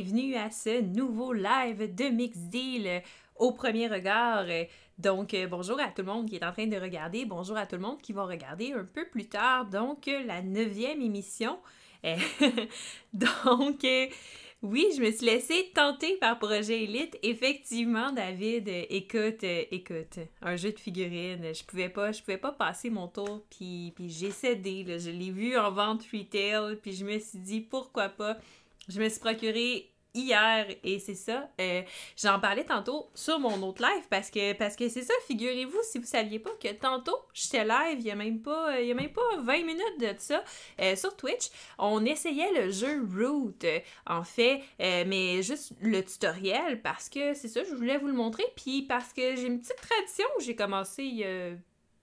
bienvenue à ce nouveau live de Mix Deal euh, au premier regard. Euh, donc, euh, bonjour à tout le monde qui est en train de regarder, bonjour à tout le monde qui va regarder un peu plus tard, donc la neuvième émission. donc, oui, je me suis laissée tenter par Projet Elite. Effectivement, David, écoute, écoute, un jeu de figurines. Je pouvais pas, je pouvais pas passer mon tour, puis, puis j'ai cédé. Je l'ai vu en vente retail, puis je me suis dit pourquoi pas je me suis procuré hier et c'est ça. Euh, j'en parlais tantôt sur mon autre live parce que parce que c'est ça, figurez-vous si vous saviez pas que tantôt j'étais live, il y a même pas il y a même pas 20 minutes de ça euh, sur Twitch, on essayait le jeu Root en fait, euh, mais juste le tutoriel parce que c'est ça, je voulais vous le montrer puis parce que j'ai une petite tradition, j'ai commencé il y a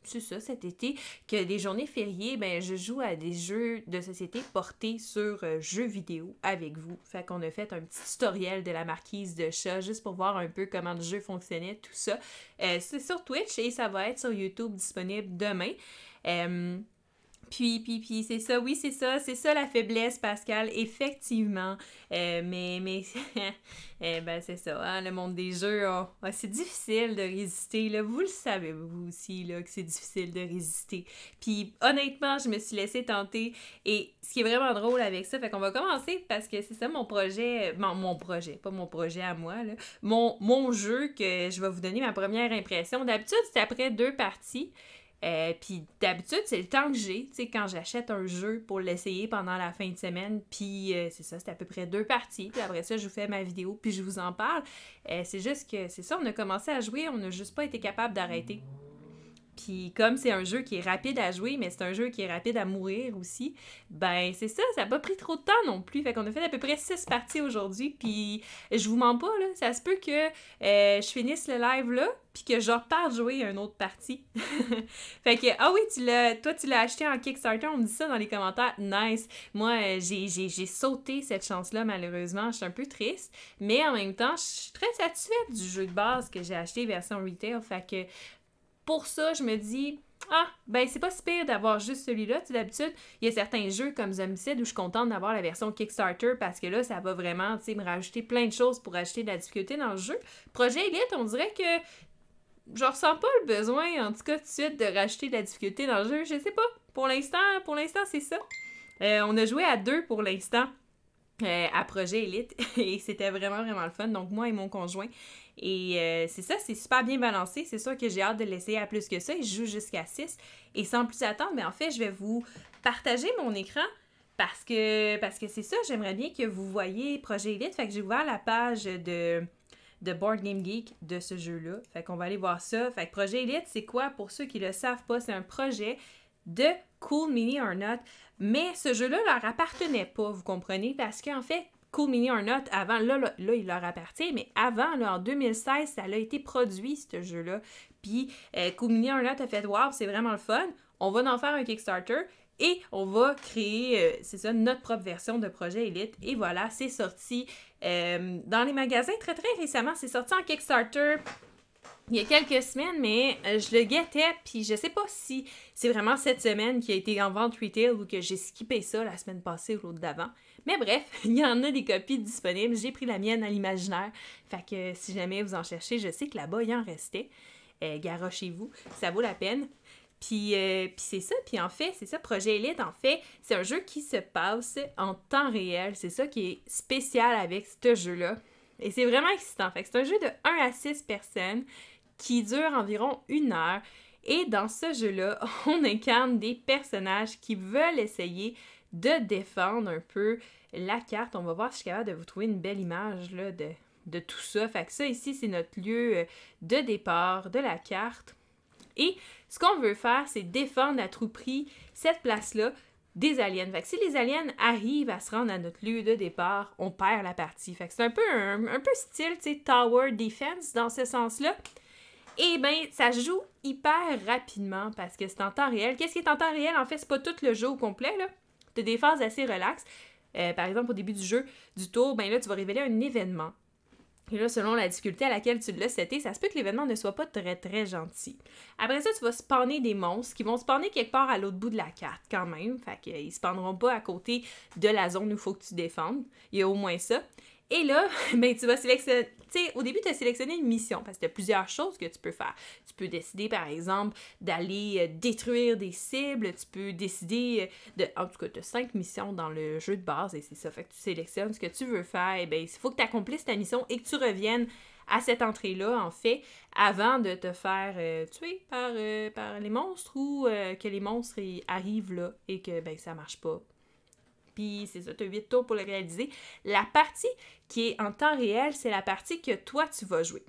c'est ça, cet été, que des journées fériées, ben, je joue à des jeux de société portés sur euh, jeux vidéo avec vous. Fait qu'on a fait un petit tutoriel de la marquise de chat juste pour voir un peu comment le jeu fonctionnait, tout ça. Euh, c'est sur Twitch et ça va être sur YouTube disponible demain. Euh, puis, puis, puis, c'est ça, oui, c'est ça, c'est ça la faiblesse, Pascal, effectivement. Euh, mais, mais, eh ben, c'est ça, hein, le monde des jeux, oh, c'est difficile de résister, là. Vous le savez, vous aussi, là, que c'est difficile de résister. Puis, honnêtement, je me suis laissée tenter. Et ce qui est vraiment drôle avec ça, fait qu'on va commencer parce que c'est ça mon projet, mon projet, pas mon projet à moi, là, mon, mon jeu que je vais vous donner ma première impression. D'habitude, c'est après deux parties pis euh, puis d'habitude, c'est le temps que j'ai, tu sais, quand j'achète un jeu pour l'essayer pendant la fin de semaine, puis euh, c'est ça, c'est à peu près deux parties, puis après ça, je vous fais ma vidéo, puis je vous en parle. Euh, c'est juste que, c'est ça, on a commencé à jouer, on n'a juste pas été capable d'arrêter. Puis comme c'est un jeu qui est rapide à jouer, mais c'est un jeu qui est rapide à mourir aussi, ben c'est ça, ça n'a pas pris trop de temps non plus. Fait qu'on a fait à peu près six parties aujourd'hui, puis je vous mens pas, là, ça se peut que euh, je finisse le live là, puis que je repars jouer une autre partie. fait que, ah oui, tu toi tu l'as acheté en Kickstarter, on me dit ça dans les commentaires, nice. Moi, euh, j'ai sauté cette chance-là malheureusement, je suis un peu triste, mais en même temps, je suis très satisfaite du jeu de base que j'ai acheté version retail, fait que pour ça, je me dis, ah, ben c'est pas si pire d'avoir juste celui-là. Tu sais, d'habitude, il y a certains jeux comme Zombicide où je suis contente d'avoir la version Kickstarter parce que là, ça va vraiment, me rajouter plein de choses pour acheter de la difficulté dans le jeu. Projet Elite, on dirait que je ressens pas le besoin, en tout cas, de suite, de rajouter de la difficulté dans le jeu. Je sais pas. Pour l'instant, pour l'instant, c'est ça. Euh, on a joué à deux pour l'instant. Euh, à Projet Elite et c'était vraiment vraiment le fun. Donc moi et mon conjoint et euh, c'est ça, c'est super bien balancé. C'est sûr que j'ai hâte de l'essayer à plus que ça. Il joue jusqu'à 6. Et sans plus attendre, mais en fait, je vais vous partager mon écran parce que parce que c'est ça, j'aimerais bien que vous voyez Projet Elite. Fait que j'ai ouvert la page de, de Board Game Geek de ce jeu-là. Fait qu'on va aller voir ça. Fait que Projet Elite, c'est quoi? Pour ceux qui ne le savent pas, c'est un projet de Cool Mini or Not. Mais ce jeu-là leur appartenait pas, vous comprenez? Parce qu'en fait, Cool Mini or avant, là, là, il leur appartient, mais avant, en 2016, ça a été produit, ce jeu-là. Puis euh, Cool Mini a fait « Wow, c'est vraiment le fun, on va en faire un Kickstarter ». Et on va créer, euh, c'est ça, notre propre version de Projet Elite. Et voilà, c'est sorti euh, dans les magasins très très récemment. C'est sorti en Kickstarter il y a quelques semaines, mais euh, je le guettais, puis je sais pas si c'est vraiment cette semaine qui a été en vente retail ou que j'ai skippé ça la semaine passée ou l'autre d'avant. Mais bref, il y en a des copies disponibles. J'ai pris la mienne à l'imaginaire. Fait que euh, si jamais vous en cherchez, je sais que là-bas, il en restait. Euh, Garochez-vous, ça vaut la peine. Puis, euh, puis c'est ça, puis en fait, c'est ça, Projet Elite, en fait, c'est un jeu qui se passe en temps réel. C'est ça qui est spécial avec ce jeu-là. Et c'est vraiment excitant. Fait que c'est un jeu de 1 à 6 personnes qui dure environ une heure. Et dans ce jeu-là, on incarne des personnages qui veulent essayer de défendre un peu la carte. On va voir si je suis capable de vous trouver une belle image là, de, tout ça. Fait que ça ici, c'est notre lieu euh, de départ de la carte. Et ce qu'on veut faire, c'est défendre à tout prix cette place-là des aliens. Fait que si les aliens arrivent à se rendre à notre lieu de départ, on perd la partie. Fait que c'est un peu, un, peu style, tu sais, tower defense dans ce sens-là. Et eh bien, ça joue hyper rapidement parce que c'est en temps réel. Qu'est-ce qui est en temps réel? En fait, c'est pas tout le jeu au complet, là de des phases assez relaxes. Euh, par exemple, au début du jeu, du tour, ben là, tu vas révéler un événement. Et là, selon la difficulté à laquelle tu l'as seté, ça se peut que l'événement ne soit pas très très gentil. Après ça, tu vas spawner des monstres qui vont spawner quelque part à l'autre bout de la carte quand même. Fait qu'ils euh, spawneront pas à côté de la zone où il faut que tu défendes. Il y a au moins ça. Et là, ben, tu vas sélectionner. tu sais, au début, tu as sélectionné une mission parce que tu as plusieurs choses que tu peux faire. Tu peux décider, par exemple, d'aller euh, détruire des cibles. Tu peux décider euh, de. En tout cas, tu as cinq missions dans le jeu de base et c'est ça. Fait que tu sélectionnes ce que tu veux faire. Et bien, il faut que tu accomplisses ta mission et que tu reviennes à cette entrée-là, en fait, avant de te faire euh, tuer par, par les monstres ou que les monstres arrivent là et que ben, ça marche pas c'est ça, tu as 8 tours pour le réaliser. La partie qui est en temps réel, c'est la partie que toi, tu vas jouer.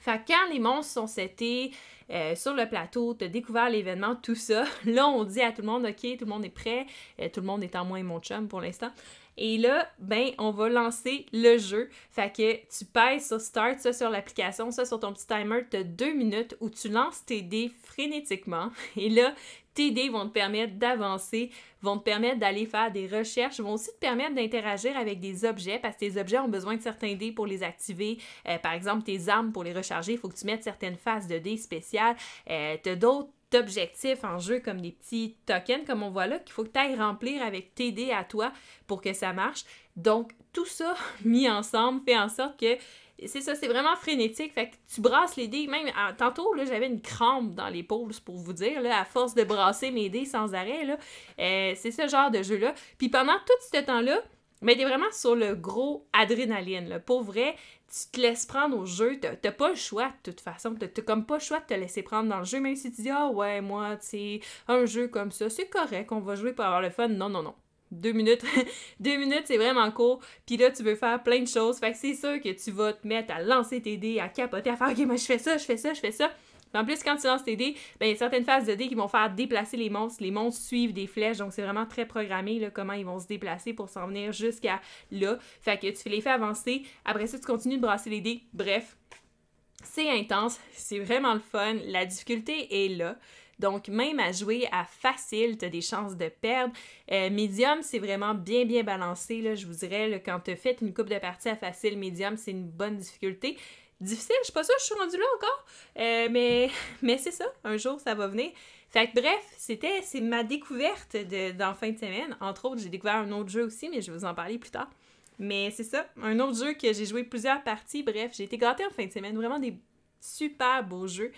Fait que quand les monstres sont setés euh, sur le plateau, tu as découvert l'événement, tout ça, là, on dit à tout le monde, OK, tout le monde est prêt, euh, tout le monde est en moins mon chum pour l'instant. Et là, ben, on va lancer le jeu. Fait que tu pèses sur Start, ça sur l'application, ça sur ton petit timer. Tu as deux minutes où tu lances tes dés frénétiquement. Et là, dés vont te permettre d'avancer, vont te permettre d'aller faire des recherches, vont aussi te permettre d'interagir avec des objets parce que tes objets ont besoin de certains dés pour les activer. Euh, par exemple, tes armes pour les recharger, il faut que tu mettes certaines phases de dés spéciales. Euh, tu as d'autres objectifs en jeu comme des petits tokens comme on voit là qu'il faut que tu ailles remplir avec tes dés à toi pour que ça marche. Donc tout ça mis ensemble fait en sorte que c'est ça, c'est vraiment frénétique. Fait que tu brasses les dés. Même ah, tantôt, là, j'avais une crampe dans les l'épaule, pour vous dire, là, à force de brasser mes dés sans arrêt. Là. Euh, c'est ce genre de jeu-là. Puis pendant tout ce temps-là, mais t'es vraiment sur le gros adrénaline. Là. Pour vrai, tu te laisses prendre au jeu. T'as pas le choix de toute façon. T'as comme pas le choix de te laisser prendre dans le jeu, même si tu dis Ah ouais, moi, tu un jeu comme ça, c'est correct, on va jouer pour avoir le fun. Non, non, non deux minutes. deux minutes, c'est vraiment court. Puis là, tu veux faire plein de choses. Fait que c'est sûr que tu vas te mettre à lancer tes dés, à capoter, à faire OK, moi je fais ça, je fais ça, je fais ça. en plus, quand tu lances tes dés, ben, il y a certaines phases de dés qui vont faire déplacer les monstres. Les monstres suivent des flèches, donc c'est vraiment très programmé là, comment ils vont se déplacer pour s'en venir jusqu'à là. Fait que tu les fais avancer. Après ça, tu continues de brasser les dés. Bref, c'est intense, c'est vraiment le fun. La difficulté est là. Donc, même à jouer à facile, tu as des chances de perdre. Euh, Medium, c'est vraiment bien, bien balancé. Là, je vous dirais, quand tu fait une coupe de partie à facile, Medium, c'est une bonne difficulté. Difficile, je suis pas sûre, je suis rendue là encore. Euh, mais mais c'est ça, un jour, ça va venir. Fait bref, c'était c'est ma découverte de, fin de semaine. Entre autres, j'ai découvert un autre jeu aussi, mais je vais vous en parler plus tard. Mais c'est ça, un autre jeu que j'ai joué plusieurs parties. Bref, j'ai été gâtée en fin de semaine. Vraiment des super beaux jeux.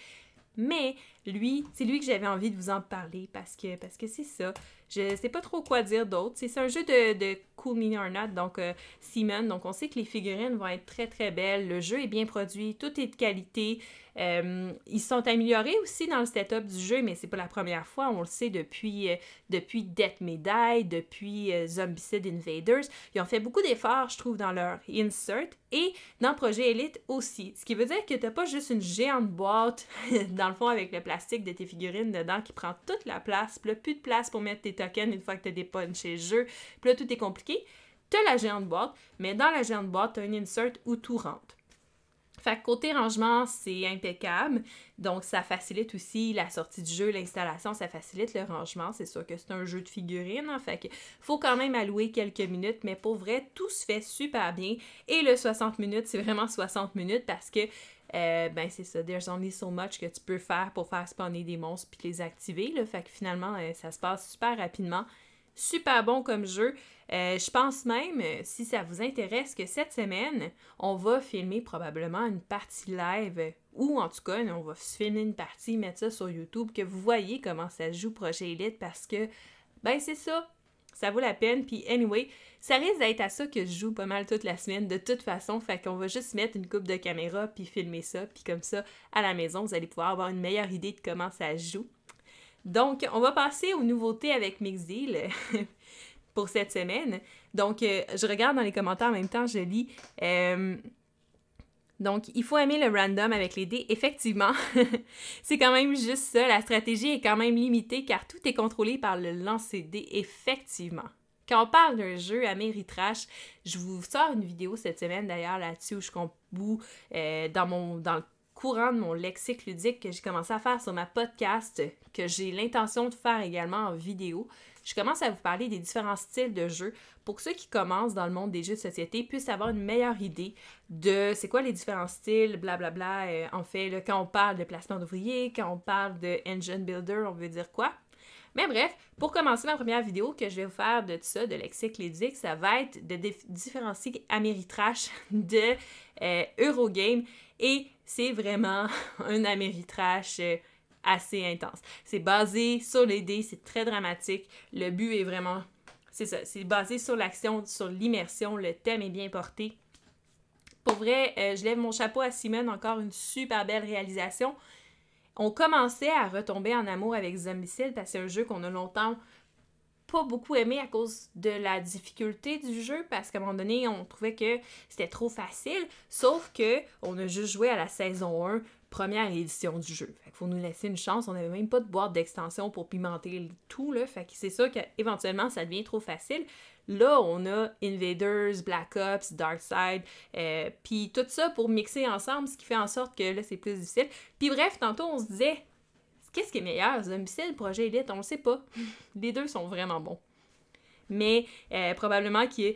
Mais lui, c'est lui que j'avais envie de vous en parler parce que parce que c'est ça. Je sais pas trop quoi dire d'autre. C'est un jeu de, de Cool Mini or Not, donc euh, Simon. Donc on sait que les figurines vont être très très belles. Le jeu est bien produit, tout est de qualité. Euh, ils sont améliorés aussi dans le setup du jeu, mais c'est pas la première fois. On le sait depuis, euh, depuis Death Medaille, depuis Zombicide Invaders. Ils ont fait beaucoup d'efforts, je trouve, dans leur insert et dans Projet Elite aussi. Ce qui veut dire que t'as pas juste une géante boîte dans le fond avec le plat de tes figurines dedans qui prend toute la place. plus de place pour mettre tes tokens une fois que tu punches chez le jeu. Puis là, tout est compliqué. Tu as la géante boîte, mais dans la géante boîte, tu as une insert où tout rentre. Fait que côté rangement, c'est impeccable. Donc, ça facilite aussi la sortie du jeu, l'installation, ça facilite le rangement. C'est sûr que c'est un jeu de figurines. en hein. Fait que faut quand même allouer quelques minutes, mais pour vrai, tout se fait super bien. Et le 60 minutes, c'est vraiment 60 minutes parce que euh, ben c'est ça, there's only so much que tu peux faire pour faire spawner des monstres puis les activer. Là. Fait que finalement, euh, ça se passe super rapidement. Super bon comme jeu. Euh, je pense même, si ça vous intéresse, que cette semaine, on va filmer probablement une partie live, ou en tout cas, on va filmer une partie, mettre ça sur YouTube, que vous voyez comment ça se joue Projet Elite, parce que, ben c'est ça, ça vaut la peine. Puis anyway, ça risque d'être à ça que je joue pas mal toute la semaine de toute façon. Fait qu'on va juste mettre une coupe de caméra puis filmer ça. Puis comme ça, à la maison, vous allez pouvoir avoir une meilleure idée de comment ça joue. Donc, on va passer aux nouveautés avec Mixil pour cette semaine. Donc, euh, je regarde dans les commentaires en même temps, je lis. Euh, donc, il faut aimer le random avec les dés, effectivement. c'est quand même juste ça, la stratégie est quand même limitée car tout est contrôlé par le lancer dés, effectivement. Quand on parle d'un jeu à mériter, je vous sors une vidéo cette semaine d'ailleurs là-dessus où je comboue euh, dans, mon, dans le courant de mon lexique ludique que j'ai commencé à faire sur ma podcast, que j'ai l'intention de faire également en vidéo je commence à vous parler des différents styles de jeux pour que ceux qui commencent dans le monde des jeux de société puissent avoir une meilleure idée de c'est quoi les différents styles, blablabla. Euh, en fait, quand on parle de placement d'ouvriers, quand on parle de engine builder, on veut dire quoi? Mais bref, pour commencer ma première vidéo que je vais vous faire de tout ça, de lexique ludique, ça va être de différencier Améritrash de euh, Eurogame. Et c'est vraiment un Améritrash... Euh, assez intense. C'est basé sur les dés, c'est très dramatique. Le but est vraiment. C'est ça, c'est basé sur l'action, sur l'immersion. Le thème est bien porté. Pour vrai, euh, je lève mon chapeau à Simone, encore une super belle réalisation. On commençait à retomber en amour avec Zombicide parce que c'est un jeu qu'on a longtemps pas beaucoup aimé à cause de la difficulté du jeu parce qu'à un moment donné, on trouvait que c'était trop facile. Sauf que on a juste joué à la saison 1 première édition du jeu. Fait qu'il faut nous laisser une chance. On n'avait même pas de boîte d'extension pour pimenter tout. Là. Fait que c'est ça qu'éventuellement, ça devient trop facile. Là, on a Invaders, Black Ops, Dark Side, euh, puis tout ça pour mixer ensemble, ce qui fait en sorte que là, c'est plus difficile. Puis bref, tantôt, on se disait, qu'est-ce qui est meilleur, Zombicide, Projet Elite? On le sait pas. Les deux sont vraiment bons. Mais euh, probablement que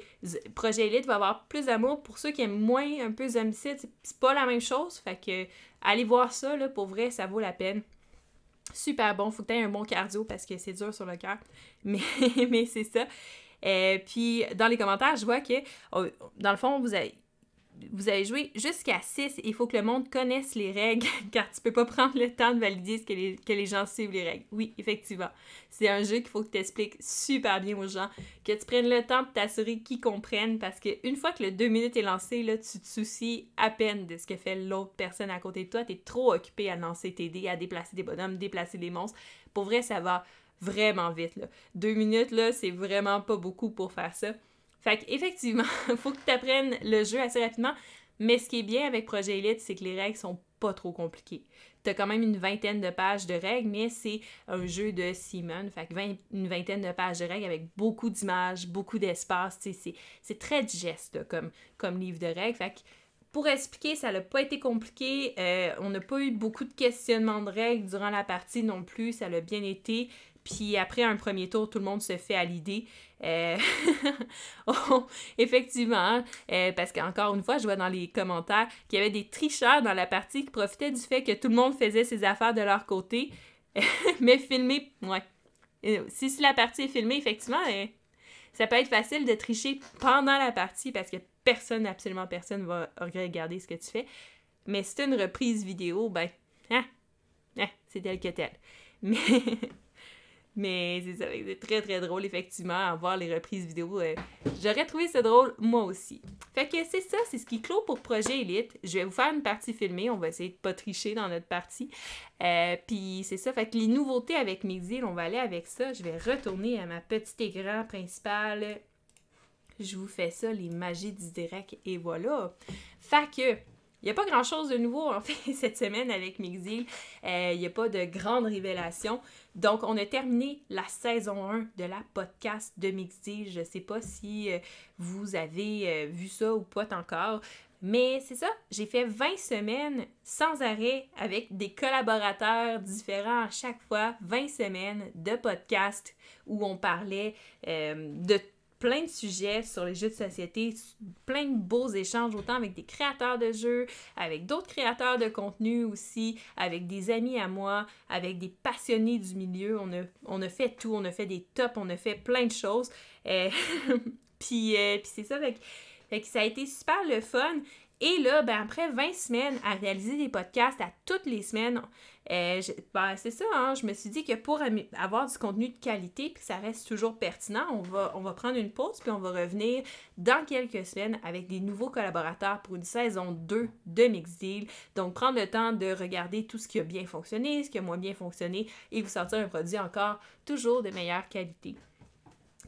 Projet Elite va avoir plus d'amour pour ceux qui aiment moins un peu Zombicide. C'est pas la même chose, fait que Allez voir ça, là, pour vrai, ça vaut la peine. Super bon, faut que tu aies un bon cardio parce que c'est dur sur le cœur. Mais, mais c'est ça. et euh, puis dans les commentaires, je vois que, oh, dans le fond, vous avez, vous avez joué jusqu'à 6 il faut que le monde connaisse les règles car tu peux pas prendre le temps de valider ce que les, gens suivent les règles. Oui, effectivement. C'est un jeu qu'il faut que tu expliques super bien aux gens, que tu prennes le temps de t'assurer qu'ils comprennent parce qu'une fois que le 2 minutes est lancé, là, tu te soucies à peine de ce que fait l'autre personne à côté de toi. Tu es trop occupé à lancer tes dés, à déplacer des bonhommes, déplacer des monstres. Pour vrai, ça va vraiment vite. Là. Deux minutes, là, c'est vraiment pas beaucoup pour faire ça. Fait qu'effectivement, il faut que tu apprennes le jeu assez rapidement. Mais ce qui est bien avec Projet Elite, c'est que les règles sont pas trop compliquées. as quand même une vingtaine de pages de règles, mais c'est un jeu de Simon, fait que une vingtaine de pages de règles avec beaucoup d'images, beaucoup d'espace, c'est très digeste comme, comme livre de règles, fait que pour expliquer, ça n'a pas été compliqué. Euh, on n'a pas eu beaucoup de questionnements de règles durant la partie non plus. Ça l'a bien été. Puis après un premier tour, tout le monde se fait à l'idée. Euh, effectivement, euh, parce qu'encore une fois, je vois dans les commentaires qu'il y avait des tricheurs dans la partie qui profitaient du fait que tout le monde faisait ses affaires de leur côté, mais filmé, ouais. Euh, si, la partie est filmée, effectivement, ça peut être facile de tricher pendant la partie parce que personne, absolument personne, va regarder ce que tu fais. Mais si c'est une reprise vidéo, ben, hein, hein, c'est tel que tel. Mais Mais c'est très très drôle, effectivement, à voir les reprises vidéo. Euh, j'aurais trouvé ça drôle, moi aussi. Fait que c'est ça, c'est ce qui clôt pour Projet Elite. Je vais vous faire une partie filmée, on va essayer de pas tricher dans notre partie. Euh, puis c'est ça, fait que les nouveautés avec Mixil, on va aller avec ça. Je vais retourner à ma petite écran principale. Je vous fais ça, les magies du direct, et voilà. Fait que il n'y a pas grand-chose de nouveau, en fait, cette semaine avec Mixil. Euh, il n'y a pas de grandes révélations. Donc, on a terminé la saison 1 de la podcast de Mixie. Je ne sais pas si euh, vous avez euh, vu ça ou pas encore. Mais c'est ça, j'ai fait 20 semaines sans arrêt avec des collaborateurs différents à chaque fois, 20 semaines de podcast où on parlait de plein de sujets sur les jeux de société, plein de beaux échanges, autant avec des créateurs de jeux, avec d'autres créateurs de contenu aussi, avec des amis à moi, avec des passionnés du milieu. On a, on fait tout, on a fait des tops, on a fait plein de choses. et euh, puis euh, puis c'est ça, fait que ça a été super le fun. Et là, ben, après 20 semaines à réaliser des podcasts à toutes les semaines, euh, ben, c'est ça, hein. je me suis dit que pour avoir du contenu de qualité, puis que ça reste toujours pertinent, on va, prendre une pause, puis on va revenir dans quelques semaines avec des nouveaux collaborateurs pour une saison 2 de Deal. Donc, prendre le temps de regarder tout ce qui a bien fonctionné, ce qui a moins bien fonctionné, et vous sortir un produit encore toujours de meilleure qualité.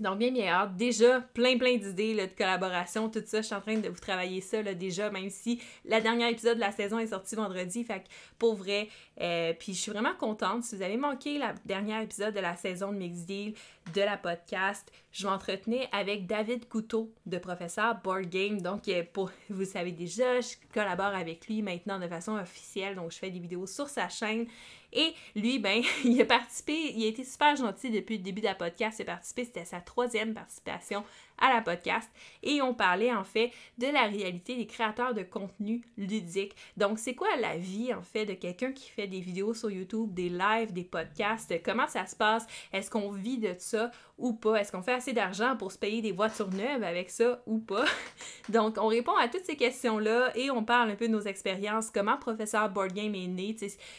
Donc, bien, meilleur, Déjà, plein, plein d'idées de collaboration, tout ça. Je suis en train de vous travailler ça là, déjà, même si la dernière épisode de la saison est sorti vendredi. Fait que pour vrai, euh, puis je suis vraiment contente. Si vous avez manqué la dernière épisode de la saison de Mixed Deal, de la podcast, je m'entretenais avec David Couteau, de professeur Board Game. Donc, euh, pour, vous savez déjà, je collabore avec lui maintenant de façon officielle. Donc, je fais des vidéos sur sa chaîne. Et lui, ben, il a participé, il a été super gentil depuis le début de la podcast. Il a participé, c'était sa troisième participation à la podcast et on parlait en fait de la réalité des créateurs de contenu ludique. Donc, c'est quoi la vie en fait de quelqu'un qui fait des vidéos sur YouTube, des lives, des podcasts? Comment ça se passe? Est-ce qu'on vit de ça ou pas? Est-ce qu'on fait assez d'argent pour se payer des voitures neuves avec ça ou pas? Donc, on répond à toutes ces questions-là et on parle un peu de nos expériences, comment Professeur game est né.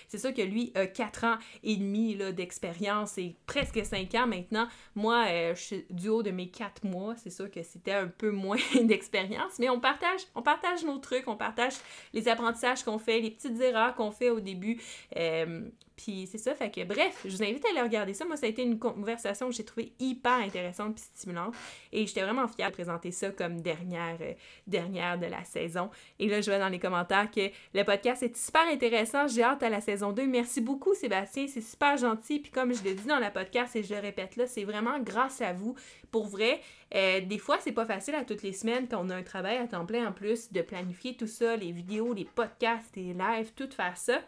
C'est sûr que lui a 4 ans et demi d'expérience et presque 5 ans maintenant. Moi, euh, je suis du haut de mes 4 mois, c'est sûr que c'était un peu moins d'expérience, mais on partage, on partage nos trucs, on partage les apprentissages qu'on fait, les petites erreurs qu'on fait au début. Euh, puis c'est ça, fait que bref, je vous invite à aller regarder ça. Moi, ça a été une conversation que j'ai trouvée hyper intéressante et stimulante. Et j'étais vraiment fière de présenter ça comme dernière, euh, dernière de la saison. Et là, je vois dans les commentaires que le podcast est super intéressant. J'ai hâte à la saison 2. Merci beaucoup, Sébastien. C'est super gentil. Puis comme je l'ai dis dans la podcast et je le répète là, c'est vraiment grâce à vous. Pour vrai, euh, des fois, c'est pas facile à toutes les semaines. qu'on on a un travail à temps plein en plus de planifier tout ça, les vidéos, les podcasts, les lives, tout faire ça.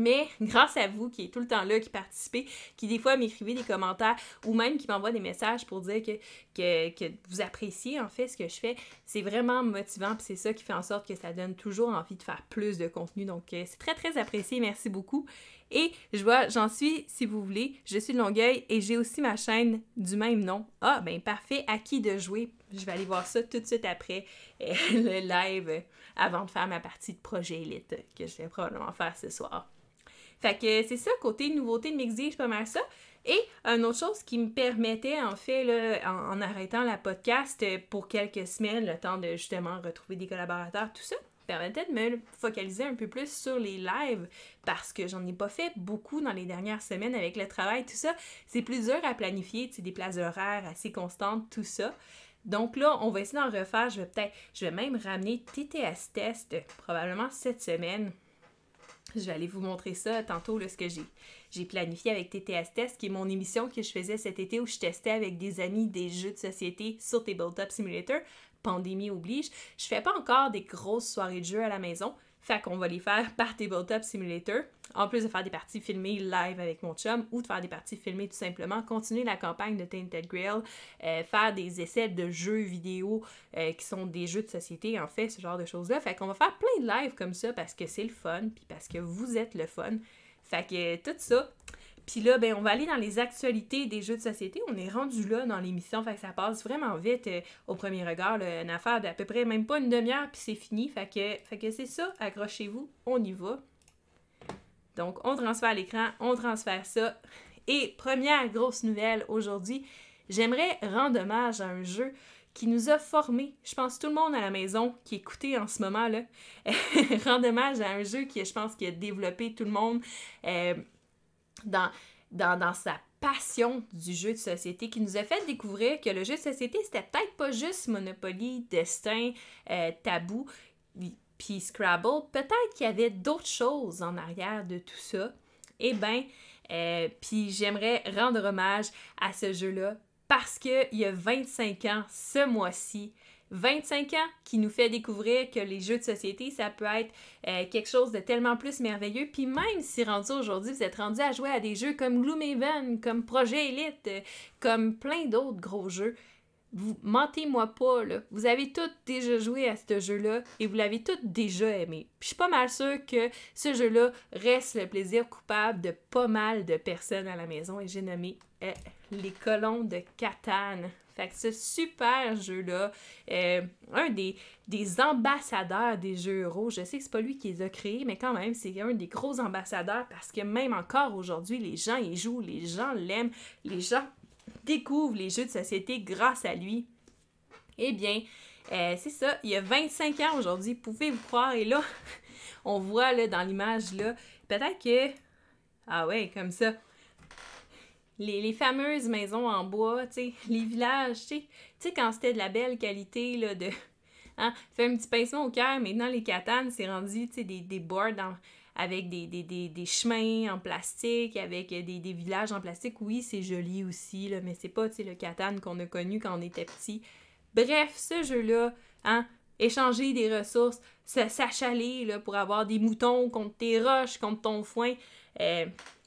Mais grâce à vous qui êtes tout le temps là, qui participez, qui des fois m'écrivez des commentaires ou même qui m'envoie des messages pour dire que, que, vous appréciez en fait ce que je fais, c'est vraiment motivant et c'est ça qui fait en sorte que ça donne toujours envie de faire plus de contenu. Donc euh, c'est très très apprécié, merci beaucoup. Et je vois, j'en suis, si vous voulez, je suis de Longueuil et j'ai aussi ma chaîne du même nom. Ah, ben parfait, à qui de jouer? Je vais aller voir ça tout de suite après euh, le live avant de faire ma partie de projet élite que je vais probablement faire ce soir. Fait que c'est ça, côté nouveauté de mixer, je pas mal ça. Et une autre chose qui me permettait, en fait, en, arrêtant la podcast pour quelques semaines, le temps de justement retrouver des collaborateurs, tout ça, permettait de me focaliser un peu plus sur les lives parce que j'en ai pas fait beaucoup dans les dernières semaines avec le travail, tout ça. C'est plus dur à planifier, tu des places horaires assez constantes, tout ça. Donc là, on va essayer d'en refaire. Je vais peut-être, je vais même ramener TTS Test probablement cette semaine je vais aller vous montrer ça tantôt, le ce que j'ai, j'ai planifié avec TTS Test, qui est mon émission que je faisais cet été où je testais avec des amis des jeux de société sur Tabletop Simulator. Pandémie oblige. Je fais pas encore des grosses soirées de jeux à la maison, fait qu'on va les faire par Tabletop Simulator, en plus de faire des parties filmées live avec mon chum ou de faire des parties filmées tout simplement, continuer la campagne de Tainted Grill, euh, faire des essais de jeux vidéo euh, qui sont des jeux de société, en fait, ce genre de choses-là. Fait qu'on va faire plein de lives comme ça parce que c'est le fun, puis parce que vous êtes le fun. Fait que euh, tout ça, puis là, ben, on va aller dans les actualités des jeux de société. On est rendu là dans l'émission, fait que ça passe vraiment vite euh, au premier regard. une affaire d'à peu près même pas une demi-heure, puis c'est fini. Fait que, c'est ça, accrochez-vous, on y va. Donc, on transfère l'écran, on transfère ça. Et première grosse nouvelle aujourd'hui, j'aimerais rendre hommage à un jeu qui nous a formés. Je pense tout le monde à la maison qui écoutait en ce moment-là hommage à un jeu qui, je pense, qui a développé tout le monde. Euh, dans, dans, sa passion du jeu de société qui nous a fait découvrir que le jeu de société, c'était peut-être pas juste Monopoly, Destin, euh, Tabou, puis Scrabble. Peut-être qu'il y avait d'autres choses en arrière de tout ça. Eh bien, euh, puis j'aimerais rendre hommage à ce jeu-là parce qu'il y a 25 ans, ce mois-ci, 25 ans qui nous fait découvrir que les jeux de société, ça peut être euh, quelque chose de tellement plus merveilleux. Puis même si rendu aujourd'hui, vous êtes rendu à jouer à des jeux comme Gloomhaven, comme Projet Elite, euh, comme plein d'autres gros jeux, vous mentez-moi pas, Vous avez toutes déjà joué à ce jeu-là et vous l'avez toutes déjà aimé. Puis je suis pas mal sûre que ce jeu-là reste le plaisir coupable de pas mal de personnes à la maison et j'ai nommé euh, les colons de Catane. Fait que ce super jeu-là, euh, un des, ambassadeurs des jeux euros, je sais que c'est pas lui qui les a créés, mais quand même, c'est un des gros ambassadeurs parce que même encore aujourd'hui, les gens y jouent, les gens l'aiment, les gens découvrent les jeux de société grâce à lui. Eh bien, euh, c'est ça, il y a 25 ans aujourd'hui, pouvez-vous croire, et là, on voit là, dans l'image, là, peut-être que... Ah ouais, comme ça, les, fameuses maisons en bois, sais, les villages, tu sais, quand c'était de la belle qualité, là, de... Hein, fait un petit pincement au cœur, maintenant les katanes, c'est rendu, tu sais, des, des boards avec des, des, chemins en plastique, avec des, villages en plastique. Oui, c'est joli aussi, là, mais c'est pas, tu sais, le catane qu'on a connu quand on était petit. Bref, ce jeu-là, hein, échanger des ressources, s'achaler, là, pour avoir des moutons contre tes roches, contre ton foin, euh,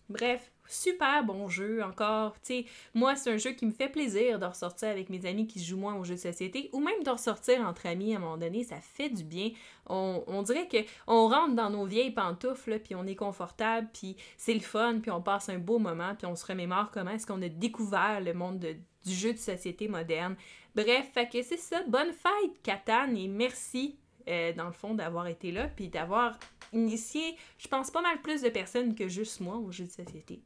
bref super bon jeu encore. sais, moi, c'est un jeu qui me fait plaisir de ressortir avec mes amis qui jouent moins aux jeux de société ou même de ressortir entre amis à un moment donné. Ça fait du bien. On, dirait que on rentre dans nos vieilles pantoufles, puis on est confortable, puis c'est le fun, puis on passe un beau moment, puis on se remémore comment est-ce qu'on a découvert le monde du jeu de société moderne. Bref, fait que c'est ça. Bonne fête, Catane, et merci euh, dans le fond, d'avoir été là, puis d'avoir initié, je pense, pas mal plus de personnes que juste moi au jeu de société.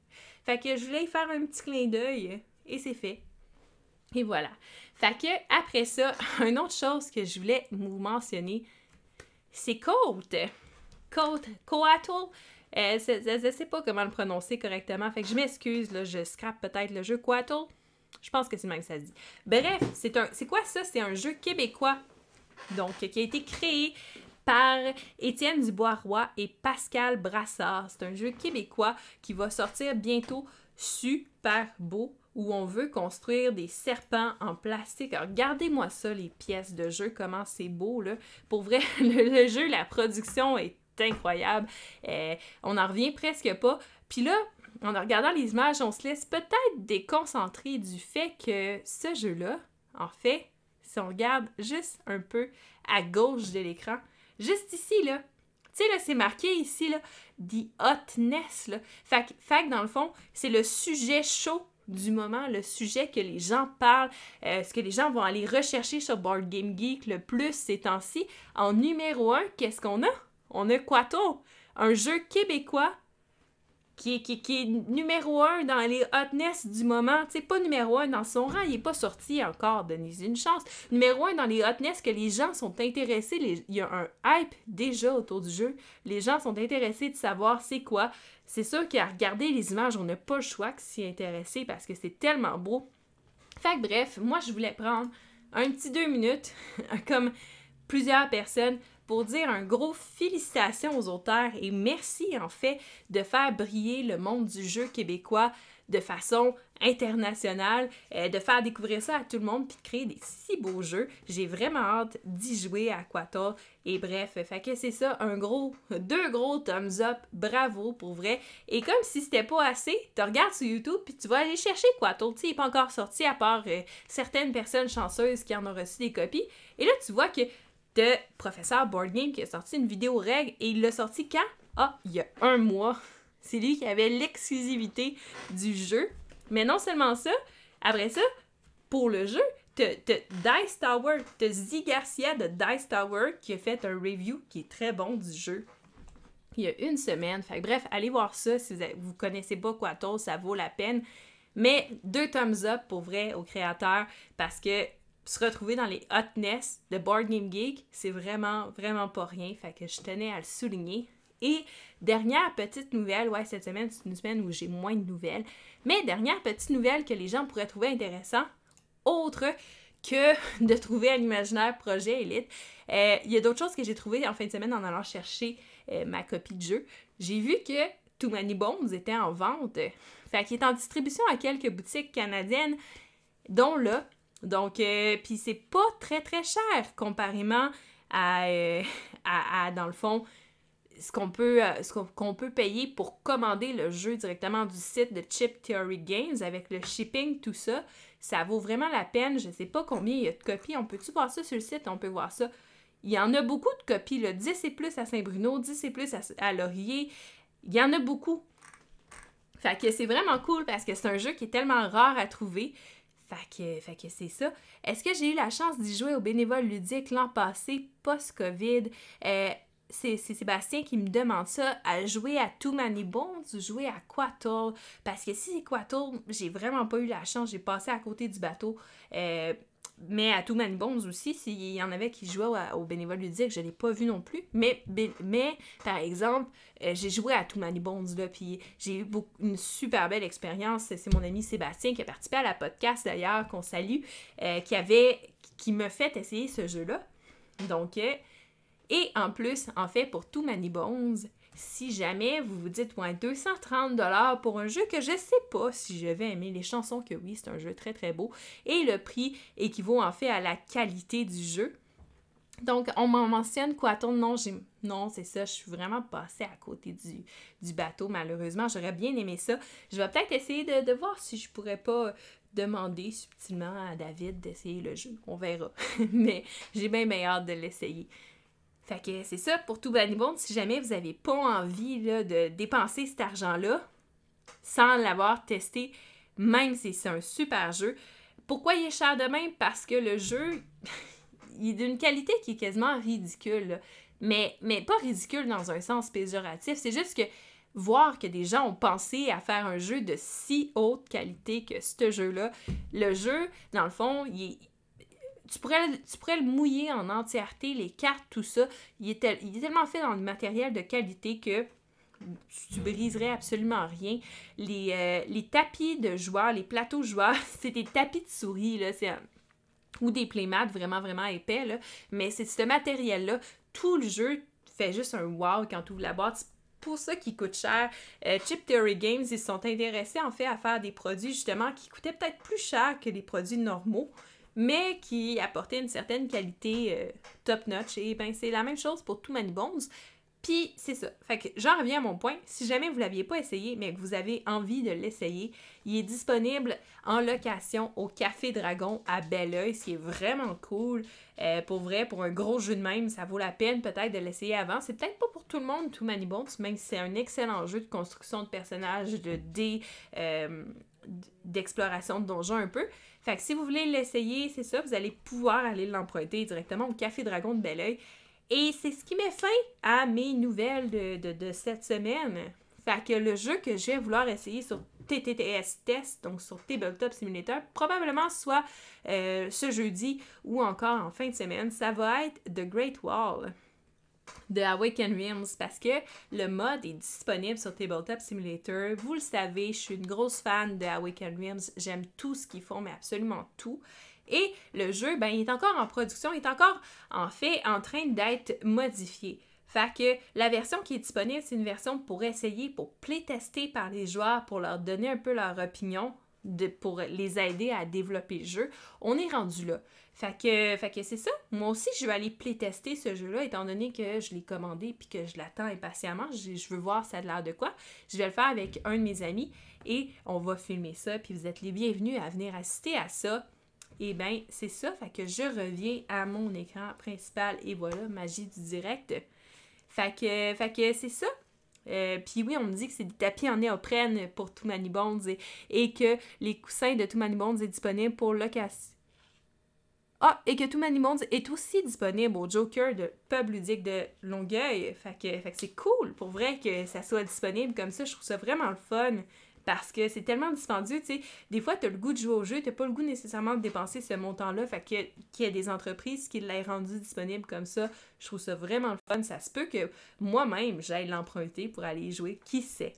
Fait que je voulais y faire un petit clin d'œil, et c'est fait. Et voilà. Fait que, après ça, une autre chose que je voulais vous mentionner, c'est Cote. Côte, Coatl. Euh, je sais pas comment le prononcer correctement, fait que je m'excuse, là, je scrape peut-être le jeu Coatl. Je pense que c'est même que ça se dit. Bref, c'est c'est quoi ça? C'est un jeu québécois donc, qui a été créé par Étienne Dubois-Roy et Pascal Brassard. C'est un jeu québécois qui va sortir bientôt super beau où on veut construire des serpents en plastique. Alors, regardez-moi ça, les pièces de jeu, comment c'est beau, là. Pour vrai, le, jeu, la production est incroyable. Euh, on n'en revient presque pas. Puis là, en regardant les images, on se laisse peut-être déconcentrer du fait que ce jeu-là, en fait, si on regarde juste un peu à gauche de l'écran, juste ici, là, tu sais, là, c'est marqué ici, là, the hotness, là. Fait, que, dans le fond, c'est le sujet chaud du moment, le sujet que les gens parlent, euh, ce que les gens vont aller rechercher sur Board Game Geek le plus ces temps-ci. En numéro un, qu'est-ce qu'on a? On a Quato, un jeu québécois qui est, qui, numéro un dans les hotness du moment. Tu pas numéro un dans son rang, il est pas sorti encore, donnez une chance. Numéro un dans les hotness que les gens sont intéressés, il y a un hype déjà autour du jeu. Les gens sont intéressés de savoir c'est quoi. C'est sûr qu'à regarder les images, on n'a pas le choix que s'y intéresser parce que c'est tellement beau. Fait que bref, moi je voulais prendre un petit deux minutes, comme plusieurs personnes, pour dire un gros félicitations aux auteurs et merci en fait de faire briller le monde du jeu québécois de façon internationale, euh, de faire découvrir ça à tout le monde, puis de créer des si beaux jeux. J'ai vraiment hâte d'y jouer à Quator. Et bref, fait que c'est ça, un gros, deux gros thumbs up, bravo pour vrai. Et comme si c'était pas assez, tu regardes sur YouTube, puis tu vas aller chercher Quator. Tu sais, il est pas encore sorti, à part euh, certaines personnes chanceuses qui en ont reçu des copies. Et là, tu vois que de Professeur Board Game qui a sorti une vidéo règle et il l'a sorti quand? Ah, il y a un mois. C'est lui qui avait l'exclusivité du jeu. Mais non seulement ça, après ça, pour le jeu, te Dice Tower, te Z Garcia de Dice Tower qui a fait un review qui est très bon du jeu. Il y a une semaine. Fait bref, allez voir ça si vous connaissez pas Quato, ça vaut la peine. Mais deux thumbs up pour vrai aux créateurs parce que se retrouver dans les hotness de Board Game Geek, c'est vraiment, vraiment pas rien. Fait que je tenais à le souligner. Et dernière petite nouvelle, ouais, cette semaine, c'est une semaine où j'ai moins de nouvelles, mais dernière petite nouvelle que les gens pourraient trouver intéressant, autre que de trouver un imaginaire projet élite. Euh, il y a d'autres choses que j'ai trouvées en fin de semaine en allant chercher euh, ma copie de jeu. J'ai vu que Too Many Bones était en vente. Fait qu'il est en distribution à quelques boutiques canadiennes, dont là, donc, euh, puis c'est pas très très cher comparément à, euh, dans le fond, ce euh, qu'on peut, payer pour commander le jeu directement du site de Chip Theory Games avec le shipping, tout ça. Ça vaut vraiment la peine. Je sais pas combien il y a de copies. On peut-tu voir ça sur le site? On peut voir ça. Il y en a beaucoup de copies. Là. 10 et plus à Saint-Bruno, 10 et plus à, à Laurier. Il y en a beaucoup. Fait que c'est vraiment cool parce que c'est un jeu qui est tellement rare à trouver. Fait que, c'est ça. Est-ce que j'ai eu la chance d'y jouer au bénévole ludique l'an passé, post-COVID? Euh, c'est Sébastien qui me demande ça, à jouer à Too Many Bones ou jouer à Quattle? Parce que si c'est Quattle, j'ai vraiment pas eu la chance, j'ai passé à côté du bateau. Euh, mais à Too Many Bones aussi, s'il y en avait qui jouaient au, au bénévole je ne l'ai pas vu non plus. Mais, ben, mais par exemple, euh, j'ai joué à Too Many Bones, là, puis j'ai eu une super belle expérience. C'est mon ami Sébastien qui a participé à la podcast, d'ailleurs, qu'on salue, euh, qui avait qui me fait essayer ce jeu-là. Donc, euh, et en plus, en fait, pour Too Many Bones, si jamais vous vous dites 230 dollars pour un jeu que je sais pas si je vais aimer les chansons que oui, c'est un jeu très très beau et le prix équivaut en fait à la qualité du jeu. Donc, on m'en mentionne ton Non, non c'est ça, je suis vraiment passée à côté du, du bateau, malheureusement. J'aurais bien aimé ça. Je vais peut-être essayer de, de, voir si je pourrais pas euh, demander subtilement à David d'essayer le jeu. On verra. Mais j'ai bien meilleur de l'essayer. Fait que c'est ça pour tout Bonibond. Si jamais vous n'avez pas envie de dépenser cet argent-là sans l'avoir testé, même si c'est un super jeu. Pourquoi il est cher de même? Parce que le jeu, il est d'une qualité qui est quasiment ridicule. Mais, mais pas ridicule dans un sens péjoratif. C'est juste que voir que des gens ont pensé à faire un jeu de si haute qualité que ce jeu-là, le jeu, dans le fond, il est tu pourrais, tu pourrais le mouiller en entièreté, les cartes, tout ça. Il est, tellement fait dans du matériel de qualité que tu, briserais absolument rien. Euh, les, tapis de joueurs, les plateaux joueurs, c'est des tapis de souris, là, ou des playmats vraiment, vraiment épais, Mais c'est ce matériel-là. Tout le jeu fait juste un wow quand tu ouvres la boîte C'est pour ça qui coûte cher. Euh, Chip Theory Games, ils sont intéressés en fait à faire des produits justement qui coûtaient peut-être plus cher que des produits normaux, mais qui apportait une certaine qualité euh, top-notch. Et ben c'est la même chose pour Too Many Bones. Puis c'est ça. Fait que j'en reviens à mon point. Si jamais vous ne l'aviez pas essayé, mais que vous avez envie de l'essayer, il est disponible en location au Café Dragon à Belleuil, ce qui est vraiment cool. Euh, pour vrai, pour un gros jeu de même, ça vaut la peine peut-être de l'essayer avant. C'est peut-être pas pour tout le monde, Too Many Bones, même si c'est un excellent jeu de construction de personnages, de dés, euh, d'exploration de donjons un peu. Fait que si vous voulez l'essayer, c'est ça, vous allez pouvoir aller l'emprunter directement au Café Dragon de Belleuil. Et c'est ce qui met fin à mes nouvelles de, cette semaine. Fait que le jeu que j'ai vouloir essayer sur TTTS Test, donc sur Tabletop Simulator, probablement soit euh, ce jeudi ou encore en fin de semaine, ça va être The Great Wall de Awaken Realms parce que le mode est disponible sur Tabletop Simulator. Vous le savez, je suis une grosse fan de Awaken Realms. J'aime tout ce qu'ils font, mais absolument tout. Et le jeu, ben, il est encore en production, il est encore en fait en train d'être modifié. Fait que la version qui est disponible, c'est une version pour essayer, pour playtester par les joueurs, pour leur donner un peu leur opinion pour les aider à développer le jeu. On est rendu là. Fait que, c'est ça. Moi aussi, je vais aller playtester ce jeu-là, étant donné que je l'ai commandé puis que je l'attends impatiemment. Je, veux voir ça a l'air de quoi. Je vais le faire avec un de mes amis et on va filmer ça. Puis vous êtes les bienvenus à venir assister à ça. Et eh bien, c'est ça. Fait que je reviens à mon écran principal et voilà, magie du direct. fait que c'est ça. Euh, puis oui, on me dit que c'est des tapis en néoprène pour Too Many Bones et, que les coussins de Too Many Bones est disponible pour location. Ah, et que Too Many Bones est aussi disponible au Joker de Pub Ludique de Longueuil. Fait fait que c'est cool pour vrai que ça soit disponible comme ça. Je trouve ça vraiment le fun parce que c'est tellement dispendieux, tu sais. Des fois, tu as le goût de jouer au jeu, tu pas le goût nécessairement de dépenser ce montant-là. Fait qu'il y, a des entreprises qui l'aient rendu disponible comme ça. Je trouve ça vraiment le fun. Ça se peut que moi-même, j'aille l'emprunter pour aller jouer. Qui sait?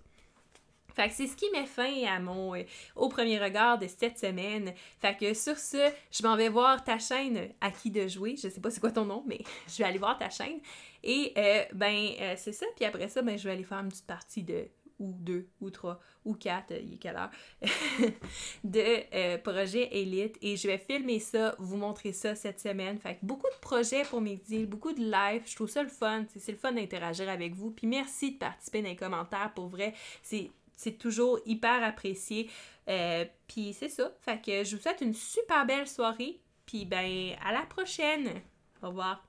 Fait que c'est ce qui met fin à mon euh, au premier regard de cette semaine. Fait que sur ce, je m'en vais voir ta chaîne à qui de jouer. Je sais pas c'est quoi ton nom, mais je vais aller voir ta chaîne. Et euh, ben euh, c'est ça. Puis après ça, ben je vais aller faire une petite partie de ou deux, ou trois, ou quatre, euh, il est quelle heure, de Projet euh, projets élite. Et je vais filmer ça, vous montrer ça cette semaine. Fait que beaucoup de projets pour mes deals, beaucoup de live. Je trouve ça le fun. C'est le fun d'interagir avec vous. Puis merci de participer dans les commentaires. Pour vrai, c'est toujours hyper apprécié. Euh, puis c'est ça. Fait que je vous souhaite une super belle soirée. Puis ben, à la prochaine. Au revoir.